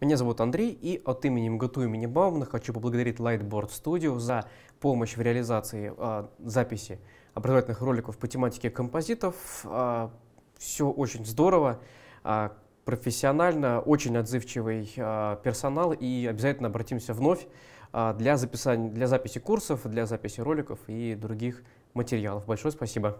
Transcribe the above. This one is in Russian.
Меня зовут Андрей, и от имени МГТУ имени Баумана хочу поблагодарить Lightboard Studio за помощь в реализации э, записи образовательных роликов по тематике композитов. Э, а, все очень здорово, э, профессионально, очень отзывчивый э, персонал, и обязательно обратимся вновь э, для, записания, для записи курсов, для записи роликов и других материалов. Большое спасибо!